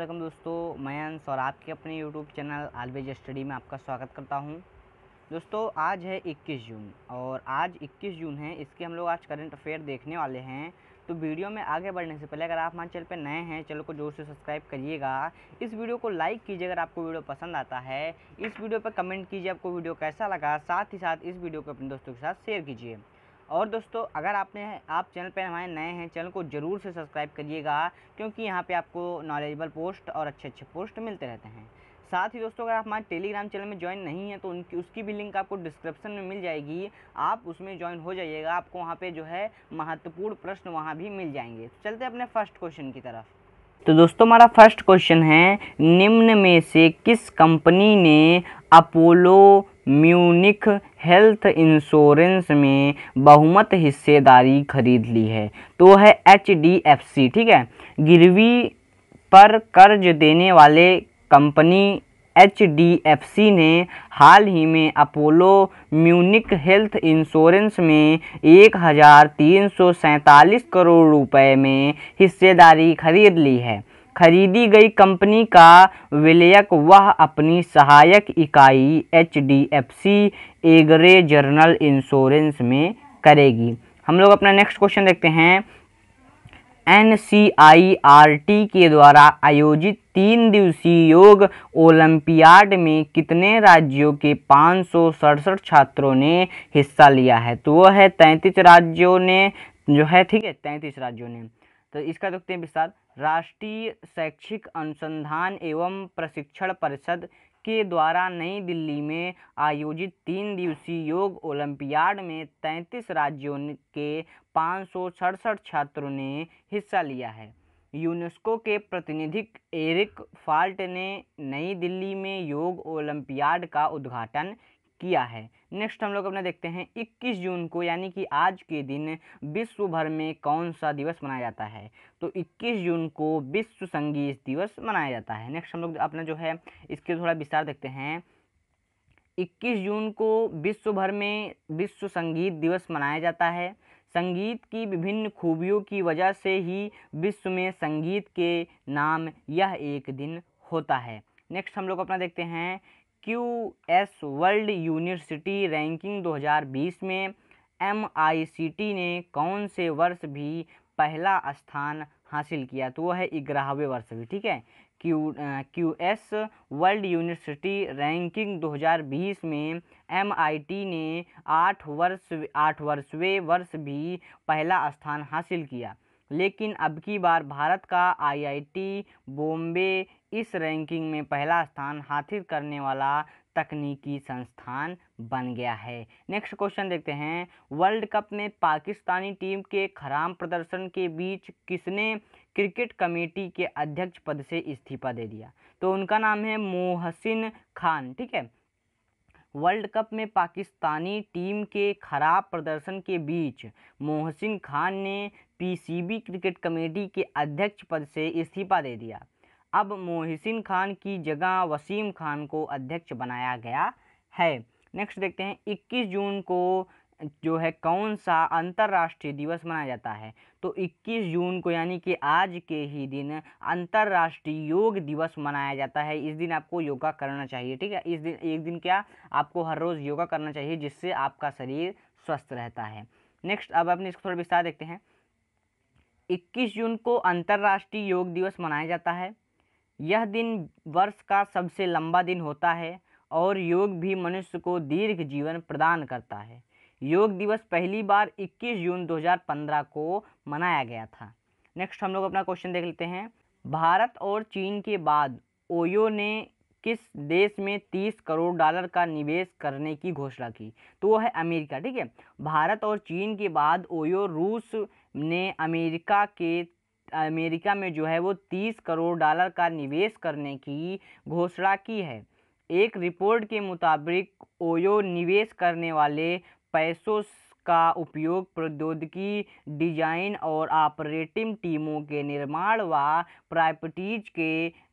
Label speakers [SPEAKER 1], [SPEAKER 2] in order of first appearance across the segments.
[SPEAKER 1] अल्लाम दोस्तों मैं और आपके अपने यूट्यूब चैनल आलवेज स्टडी में आपका स्वागत करता हूं दोस्तों आज है 21 जून और आज 21 जून है इसके हम लोग आज करंट अफेयर देखने वाले हैं तो वीडियो में आगे बढ़ने से पहले अगर आप हमारे चैनल पर नए हैं चैनल को जोर से सब्सक्राइब करिएगा इस वीडियो को लाइक कीजिए अगर आपको वीडियो पसंद आता है इस वीडियो पर कमेंट कीजिए आपको वीडियो कैसा लगा साथ ही साथ इस वीडियो को अपने दोस्तों के साथ शेयर कीजिए और दोस्तों अगर आपने आप चैनल पर हमारे नए हैं चैनल को ज़रूर से सब्सक्राइब करिएगा क्योंकि यहाँ पर आपको नॉलेजबल पोस्ट और अच्छे अच्छे पोस्ट मिलते रहते हैं साथ ही दोस्तों अगर आप हमारे टेलीग्राम चैनल में ज्वाइन नहीं है तो उनकी उसकी भी लिंक आपको डिस्क्रिप्शन में मिल जाएगी आप उसमें ज्वाइन हो जाइएगा आपको वहाँ पर जो है महत्वपूर्ण प्रश्न वहाँ भी मिल जाएंगे तो चलते अपने फर्स्ट क्वेश्चन की तरफ तो दोस्तों हमारा फर्स्ट क्वेश्चन है निम्न में से किस कंपनी ने अपोलो म्यूनिक हेल्थ इंश्योरेंस में बहुमत हिस्सेदारी खरीद ली है तो है एच डी एफ सी ठीक है गिरवी पर कर्ज देने वाले कंपनी एच ने हाल ही में अपोलो म्यूनिक हेल्थ इंश्योरेंस में एक करोड़ रुपए में हिस्सेदारी खरीद ली है खरीदी गई कंपनी का विलयक वह अपनी सहायक इकाई एच डी एफ सी एगरे जर्नल इंश्योरेंस में करेगी हम लोग अपना नेक्स्ट क्वेश्चन देखते हैं एन के द्वारा आयोजित तीन दिवसीय योग ओलंपियाड में कितने राज्यों के पाँच छात्रों ने हिस्सा लिया है तो वह है तैंतीस राज्यों ने जो है ठीक है तैंतीस राज्यों ने तो इसका देखते हैं विस्तार राष्ट्रीय शैक्षिक अनुसंधान एवं प्रशिक्षण परिषद के द्वारा नई दिल्ली में आयोजित तीन दिवसीय योग ओलंपियाड में तैंतीस राज्यों के पाँच छात्रों ने हिस्सा लिया है यूनेस्को के प्रतिनिधि एरिक फाल्ट ने नई दिल्ली में योग ओलंपियाड का उद्घाटन किया है नेक्स्ट हम लोग अपना देखते हैं 21 जून को यानी कि आज के दिन विश्व भर में कौन सा दिवस मनाया जाता है तो 21 जून को विश्व संगीत दिवस मनाया जाता है नेक्स्ट हम लोग अपना जो है इसके थोड़ा विस्तार देखते हैं 21 जून को विश्व भर में विश्व संगीत दिवस मनाया जाता है संगीत की विभिन्न खूबियों की वजह से ही विश्व में संगीत के नाम यह एक दिन होता है नेक्स्ट हम लोग अपना देखते हैं Q S world university ranking 2020 में एम आई सी टी ने कौन से वर्ष भी पहला स्थान हासिल किया तो वह है ग्यारहवें वर्ष भी ठीक है Q Q S world university ranking 2020 में एम आई टी ने आठ वर्ष आठ वर्षवें वर्ष भी पहला स्थान हासिल किया लेकिन अब की बार भारत का आईआईटी बॉम्बे इस रैंकिंग में पहला स्थान हासिल करने वाला तकनीकी संस्थान बन गया है नेक्स्ट क्वेश्चन देखते हैं वर्ल्ड कप में पाकिस्तानी टीम के खराब प्रदर्शन के बीच किसने क्रिकेट कमेटी के अध्यक्ष पद से इस्तीफा दे दिया तो उनका नाम है मोहसिन खान ठीक है वर्ल्ड कप में पाकिस्तानी टीम के खराब प्रदर्शन के बीच मोहसिन खान ने पीसीबी क्रिकेट कमेटी के अध्यक्ष पद से इस्तीफा दे दिया अब मोहसिन खान की जगह वसीम खान को अध्यक्ष बनाया गया है नेक्स्ट देखते हैं 21 जून को जो है कौन सा अंतर्राष्ट्रीय दिवस मनाया जाता है तो 21 जून को यानी कि आज के ही दिन अंतर्राष्ट्रीय योग दिवस मनाया जाता है इस दिन आपको योगा करना चाहिए ठीक है इस दिन एक दिन क्या आपको हर रोज़ योगा करना चाहिए जिससे आपका शरीर स्वस्थ रहता है नेक्स्ट अब अपने इसको थोड़ा विस्तार देखते हैं 21 जून को अंतर्राष्ट्रीय योग दिवस मनाया जाता है यह दिन वर्ष का सबसे लंबा दिन होता है और योग भी मनुष्य को दीर्घ जीवन प्रदान करता है योग दिवस पहली बार 21 जून 2015 को मनाया गया था नेक्स्ट हम लोग अपना क्वेश्चन देख लेते हैं भारत और चीन के बाद ओयो ने किस देश में 30 करोड़ डॉलर का निवेश करने की घोषणा की तो वो है अमेरिका ठीक है भारत और चीन के बाद ओयो रूस ने अमेरिका के अमेरिका में जो है वो 30 करोड़ डॉलर का निवेश करने की घोषणा की है एक रिपोर्ट के मुताबिक ओयो निवेश करने वाले पैसों का उपयोग प्रौद्योगिकी डिजाइन और ऑपरेटिंग टीमों के निर्माण व प्रॉपर्टीज के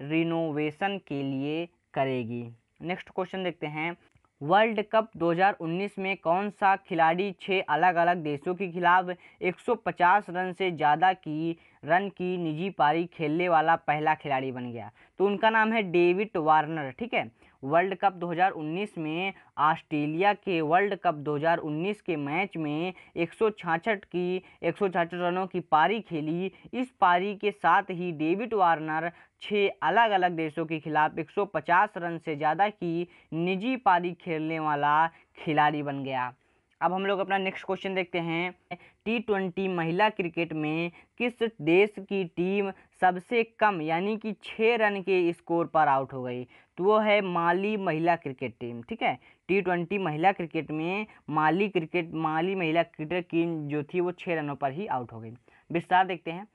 [SPEAKER 1] रिनोवेशन के लिए करेगी नेक्स्ट क्वेश्चन देखते हैं वर्ल्ड कप 2019 में कौन सा खिलाड़ी छः अलग अलग देशों के खिलाफ 150 रन से ज़्यादा की रन की निजी पारी खेलने वाला पहला खिलाड़ी बन गया तो उनका नाम है डेविड वार्नर ठीक है वर्ल्ड कप 2019 में ऑस्ट्रेलिया के वर्ल्ड कप 2019 के मैच में एक की एक रनों की पारी खेली इस पारी के साथ ही डेविड वार्नर छः अलग अलग देशों के खिलाफ 150 रन से ज़्यादा की निजी पारी खेलने वाला खिलाड़ी बन गया अब हम लोग अपना नेक्स्ट क्वेश्चन देखते हैं टी ट्वेंटी महिला क्रिकेट में किस देश की टीम सबसे कम यानी कि छः रन के स्कोर पर आउट हो गई तो वो है माली महिला क्रिकेट टीम ठीक है टी ट्वेंटी महिला क्रिकेट में माली क्रिकेट माली महिला क्रिकेट टीम जो थी वो छः रनों पर ही आउट हो गई विस्तार देखते हैं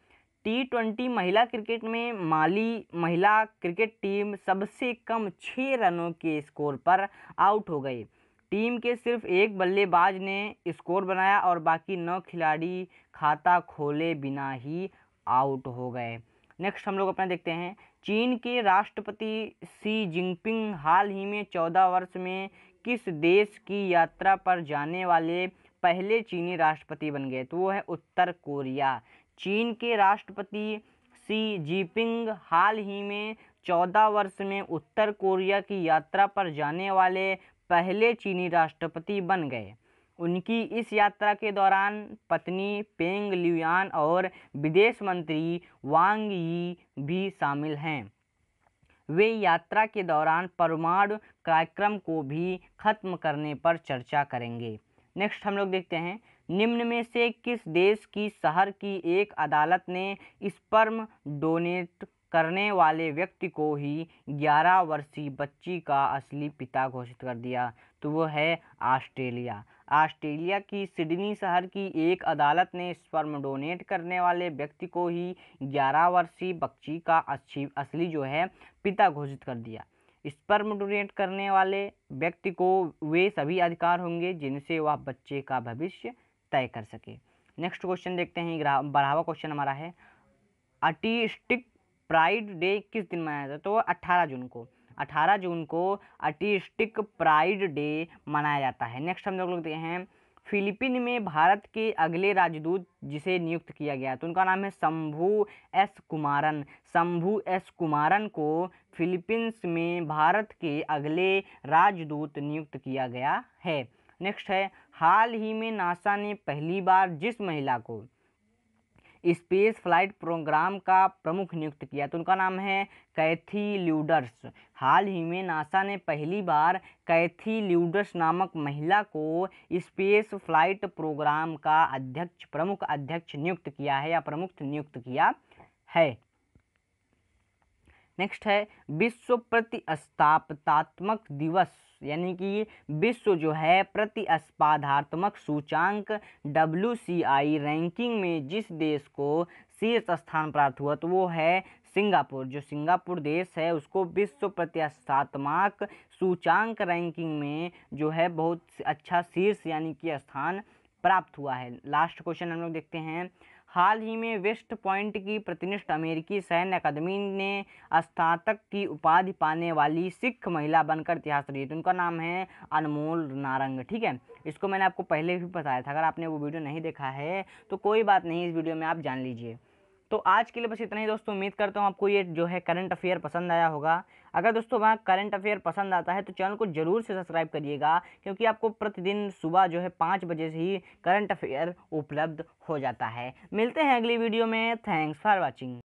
[SPEAKER 1] टी ट्वेंटी महिला क्रिकेट में माली महिला क्रिकेट टीम सबसे कम छः रनों के स्कोर पर आउट हो गई टीम के सिर्फ एक बल्लेबाज ने स्कोर बनाया और बाकी नौ खिलाड़ी खाता खोले बिना ही आउट हो गए नेक्स्ट हम लोग अपना देखते हैं चीन के राष्ट्रपति सी जिनपिंग हाल ही में चौदह वर्ष में किस देश की यात्रा पर जाने वाले पहले चीनी राष्ट्रपति बन गए तो वो है उत्तर कोरिया चीन के राष्ट्रपति सी जिनपिंग हाल ही में चौदह वर्ष में उत्तर कोरिया की यात्रा पर जाने वाले पहले चीनी राष्ट्रपति बन गए उनकी इस यात्रा के दौरान पत्नी पेंग लियान और विदेश मंत्री वांग यी भी शामिल हैं वे यात्रा के दौरान परमाणु कार्यक्रम को भी खत्म करने पर चर्चा करेंगे नेक्स्ट हम लोग देखते हैं निम्न में से किस देश की शहर की एक अदालत ने स्पर्म डोनेट करने वाले व्यक्ति को ही 11 वर्षीय बच्ची का असली पिता घोषित कर दिया तो वो है ऑस्ट्रेलिया ऑस्ट्रेलिया की सिडनी शहर की एक अदालत ने स्पर्म डोनेट करने वाले व्यक्ति को ही 11 वर्षीय बच्ची का अच्छी असली जो है पिता घोषित कर दिया स्पर्म डोनेट करने वाले व्यक्ति को वे सभी अधिकार होंगे जिनसे वह बच्चे का भविष्य तय कर सके नेक्स्ट क्वेश्चन देखते हैं बढ़ावा क्वेश्चन हमारा है अटिस्टिक प्राइड डे किस दिन मनाया जाता है तो अट्ठारह जून को अट्ठारह जून को आर्टिस्टिक प्राइड डे मनाया जाता है नेक्स्ट हम लोग देखते हैं फिलीपीन में भारत के अगले राजदूत जिसे नियुक्त किया गया तो उनका नाम है शंभू एस कुमारन शंभू एस कुमारन को फिलीपींस में भारत के अगले राजदूत नियुक्त किया गया है नेक्स्ट है हाल ही में नासा ने पहली बार जिस महिला को स्पेस फ्लाइट प्रोग्राम का प्रमुख नियुक्त किया तो उनका नाम है कैथी ल्यूडर्स हाल ही में नासा ने पहली बार कैथी ल्यूडर्स नामक महिला को स्पेस फ्लाइट प्रोग्राम का अध्यक्ष प्रमुख अध्यक्ष नियुक्त किया है या प्रमुख नियुक्त किया है नेक्स्ट है विश्व प्रतिस्थापतात्मक दिवस यानी कि विश्व जो है प्रतिस्पाधात्मक सूचांक डब्ल्यू रैंकिंग में जिस देश को शीर्ष स्थान प्राप्त हुआ तो वो है सिंगापुर जो सिंगापुर देश है उसको विश्व प्रतिस्थात्मक सूचांक रैंकिंग में जो है बहुत अच्छा शीर्ष यानी कि स्थान प्राप्त हुआ है लास्ट क्वेश्चन हम लोग देखते हैं हाल ही में वेस्ट पॉइंट की प्रतिनिष्ठ अमेरिकी सैन्य अकादमी ने स्नातक की उपाधि पाने वाली सिख महिला बनकर इतिहास रही तो उनका नाम है अनमोल नारंग ठीक है इसको मैंने आपको पहले भी बताया था अगर आपने वो वीडियो नहीं देखा है तो कोई बात नहीं इस वीडियो में आप जान लीजिए तो आज के लिए बस इतना ही दोस्तों उम्मीद करता हूँ आपको ये जो है करंट अफेयर पसंद आया होगा अगर दोस्तों वहाँ करंट अफेयर पसंद आता है तो चैनल को जरूर से सब्सक्राइब करिएगा क्योंकि आपको प्रतिदिन सुबह जो है पाँच बजे से ही करंट अफेयर उपलब्ध हो जाता है मिलते हैं अगली वीडियो में थैंक्स फॉर वॉचिंग